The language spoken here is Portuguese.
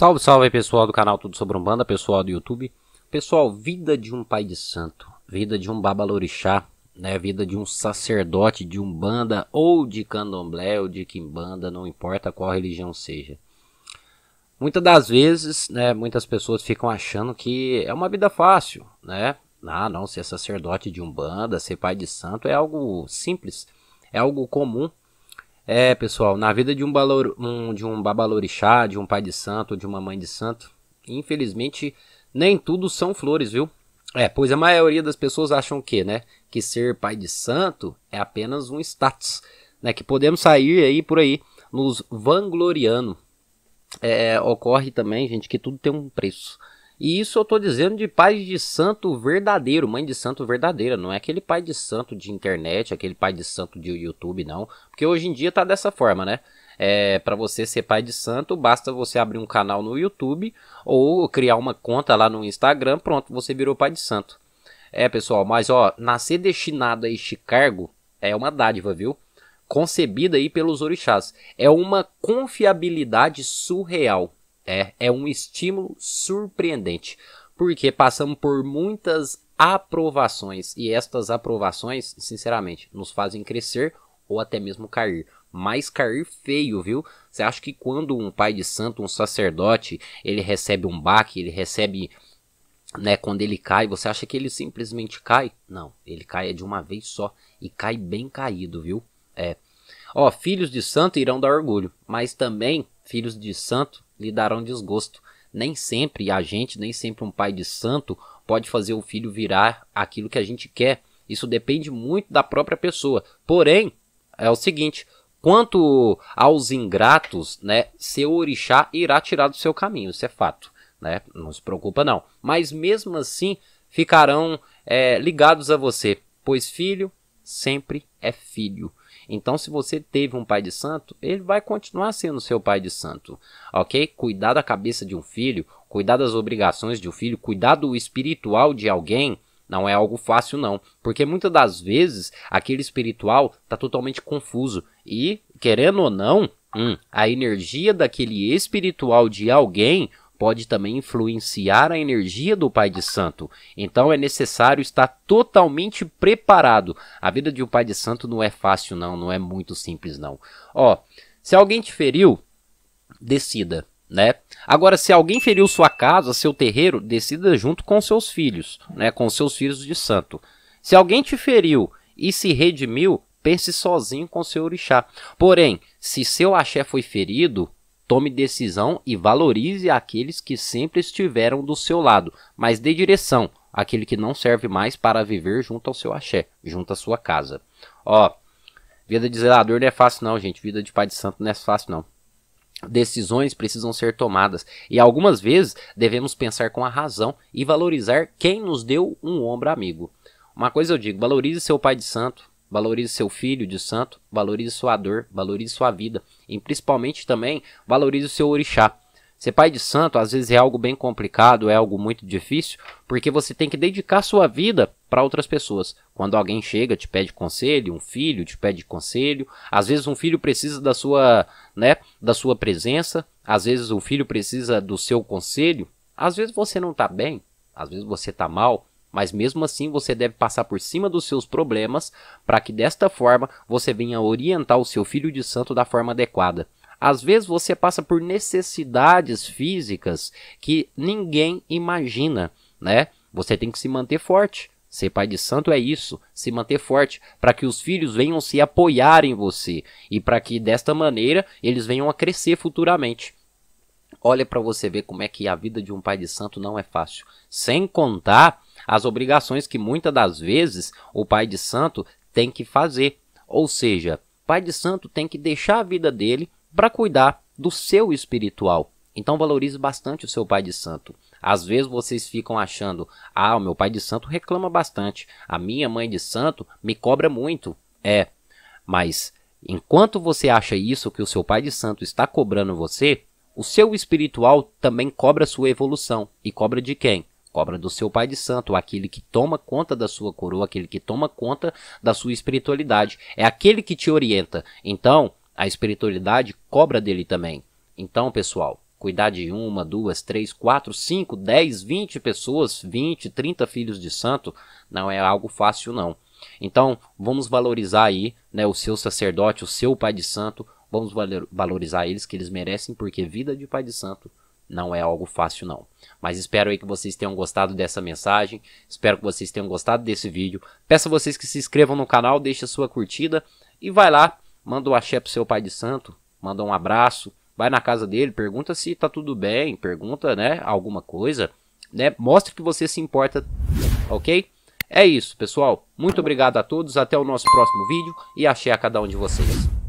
Salve, salve pessoal do canal Tudo Sobre Umbanda, pessoal do YouTube. Pessoal, vida de um pai de santo, vida de um babalorixá, né, vida de um sacerdote de Umbanda ou de Candomblé ou de Quimbanda, não importa qual religião seja. Muitas das vezes, né, muitas pessoas ficam achando que é uma vida fácil, né? Ah, não, ser sacerdote de Umbanda, ser pai de santo é algo simples, é algo comum, é, pessoal, na vida de um, balor, um, de um babalorixá, de um pai de santo, de uma mãe de santo, infelizmente nem tudo são flores, viu? É, pois a maioria das pessoas acham que, né, que ser pai de santo é apenas um status, né, que podemos sair aí por aí nos vangloriando. É, ocorre também, gente, que tudo tem um preço. E isso eu estou dizendo de pai de santo verdadeiro, mãe de santo verdadeira, não é aquele pai de santo de internet, aquele pai de santo de YouTube, não. Porque hoje em dia tá dessa forma, né? É, para você ser pai de santo, basta você abrir um canal no YouTube ou criar uma conta lá no Instagram, pronto, você virou pai de santo. É, pessoal, mas ó, nascer destinado a este cargo é uma dádiva, viu? Concebida aí pelos orixás. É uma confiabilidade surreal é, é um estímulo surpreendente, porque passamos por muitas aprovações e estas aprovações, sinceramente, nos fazem crescer ou até mesmo cair. Mas cair feio, viu? Você acha que quando um pai de santo, um sacerdote, ele recebe um baque, ele recebe né, quando ele cai, você acha que ele simplesmente cai? Não, ele cai de uma vez só e cai bem caído, viu? É. Ó, filhos de santo irão dar orgulho, mas também filhos de santo lhe darão desgosto. Nem sempre a gente, nem sempre um pai de santo pode fazer o filho virar aquilo que a gente quer. Isso depende muito da própria pessoa. Porém, é o seguinte: quanto aos ingratos, né, seu orixá irá tirar do seu caminho, isso é fato. Né? Não se preocupa, não. Mas mesmo assim, ficarão é, ligados a você, pois filho sempre é filho. Então, se você teve um pai de santo, ele vai continuar sendo seu pai de santo, ok? Cuidar da cabeça de um filho, cuidar das obrigações de um filho, cuidar do espiritual de alguém. Não é algo fácil, não. Porque muitas das vezes aquele espiritual está totalmente confuso. E, querendo ou não, hum, a energia daquele espiritual de alguém pode também influenciar a energia do Pai de Santo. Então é necessário estar totalmente preparado. A vida de um Pai de Santo não é fácil, não, não é muito simples, não. Ó, se alguém te feriu, decida. Né? Agora, se alguém feriu sua casa, seu terreiro, decida junto com seus filhos, né? com seus filhos de santo. Se alguém te feriu e se redimiu, pense sozinho com seu orixá. Porém, se seu axé foi ferido, Tome decisão e valorize aqueles que sempre estiveram do seu lado, mas dê direção àquele que não serve mais para viver junto ao seu axé, junto à sua casa. Ó, vida de zelador não é fácil não, gente. Vida de pai de santo não é fácil não. Decisões precisam ser tomadas e algumas vezes devemos pensar com a razão e valorizar quem nos deu um ombro amigo. Uma coisa eu digo, valorize seu pai de santo, valorize seu filho de santo, valorize sua dor, valorize sua vida e principalmente também valorize o seu orixá. Ser pai de santo às vezes é algo bem complicado, é algo muito difícil, porque você tem que dedicar sua vida para outras pessoas. Quando alguém chega, te pede conselho, um filho te pede conselho, às vezes um filho precisa da sua, né, da sua presença, às vezes um filho precisa do seu conselho, às vezes você não está bem, às vezes você está mal, mas mesmo assim, você deve passar por cima dos seus problemas para que desta forma você venha orientar o seu filho de santo da forma adequada. Às vezes você passa por necessidades físicas que ninguém imagina, né? Você tem que se manter forte. Ser pai de santo é isso, se manter forte, para que os filhos venham se apoiar em você e para que desta maneira eles venham a crescer futuramente. Olha para você ver como é que a vida de um pai de santo não é fácil. Sem contar as obrigações que muitas das vezes o pai de santo tem que fazer. Ou seja, pai de santo tem que deixar a vida dele para cuidar do seu espiritual. Então valorize bastante o seu pai de santo. Às vezes vocês ficam achando: "Ah, o meu pai de santo reclama bastante, a minha mãe de santo me cobra muito". É, mas enquanto você acha isso que o seu pai de santo está cobrando você, o seu espiritual também cobra sua evolução. E cobra de quem? Cobra do seu pai de santo, aquele que toma conta da sua coroa, aquele que toma conta da sua espiritualidade. É aquele que te orienta. Então, a espiritualidade cobra dele também. Então, pessoal, cuidar de uma, duas, três, quatro, cinco, dez, vinte pessoas, vinte, trinta filhos de santo, não é algo fácil, não. Então, vamos valorizar aí né, o seu sacerdote, o seu pai de santo, vamos valorizar eles que eles merecem, porque vida de pai de santo não é algo fácil não. Mas espero aí que vocês tenham gostado dessa mensagem. Espero que vocês tenham gostado desse vídeo. Peço a vocês que se inscrevam no canal, deixem a sua curtida e vai lá, manda o um axé pro seu pai de santo, manda um abraço, vai na casa dele, pergunta se tá tudo bem, pergunta, né, alguma coisa, né? Mostre que você se importa, OK? É isso, pessoal. Muito obrigado a todos, até o nosso próximo vídeo e axé a cada um de vocês.